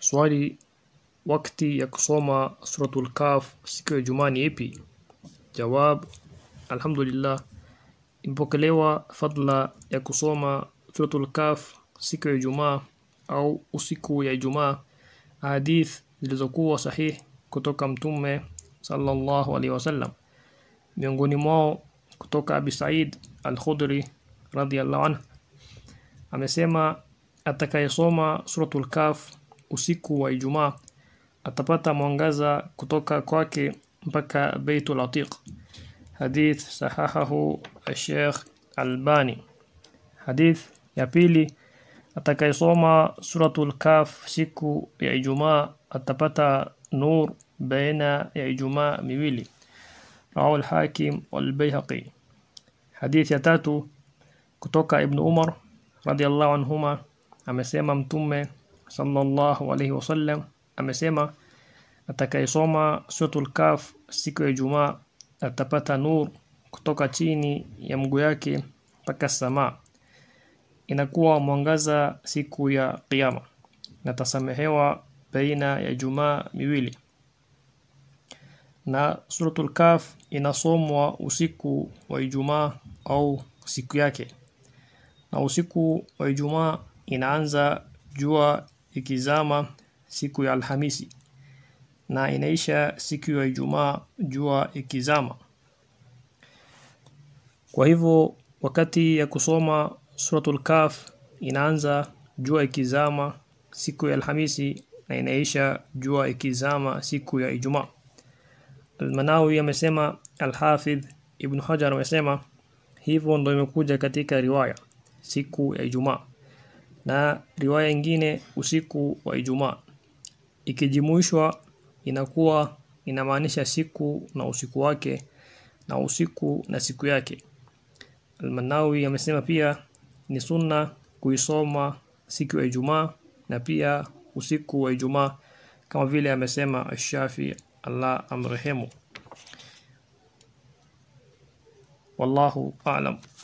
Swali wakati ya kusoma suratul kaf siku ya Ijumaa ni ipi? Jawab, alhamdulillah, imepokelewa fadla ya kusoma suratul kaf siku ya jumaa au usiku ya Ijumaa, hadith zilizokuwa sahih kutoka Mtume sallallahu alaihi wasallam, miongoni mwao kutoka Abi Said al-Khudri radhiyallahu anhu amesema, atakayesoma suratul kaf usiku wa Ijumaa atapata mwangaza kutoka kwake mpaka Baitul Atiq. Hadith sahahahu Sheikh Albani. Hadith ya pili, atakayesoma Suratul Kaf siku ya Ijumaa atapata nur baina ya Ijumaa miwili. Rawahu al-Hakim al baihaqi Hadith ya tatu kutoka Ibn Umar radiyallahu anhuma amesema Mtume sallallahu alaihi wasallam amesema atakayesoma suratul kaf siku ya Ijumaa atapata nur kutoka chini ya mguu yake mpaka samaa inakuwa mwangaza siku ya kiyama na tasamehewa baina ya jumaa miwili na suratul kaf inasomwa usiku wa Ijumaa au siku yake na usiku wa Ijumaa inaanza jua ikizama siku ya Alhamisi na inaisha siku ya Ijumaa jua ikizama. Kwa hivyo wakati ya kusoma suratul Kaf inaanza jua ikizama siku ya Alhamisi na inaisha jua ikizama siku ya Ijumaa. Almanawi amesema Alhafidh Ibn Hajar amesema hivyo ndo imekuja katika riwaya siku ya Ijumaa na riwaya ingine usiku wa Ijumaa. Ikijumuishwa inakuwa inamaanisha siku na usiku wake na usiku na siku yake. Almanawi amesema pia ni sunna kuisoma siku ya Ijumaa na pia usiku wa Ijumaa kama vile amesema Ash-Shafi Allah amrehemu. Wallahu a'lam.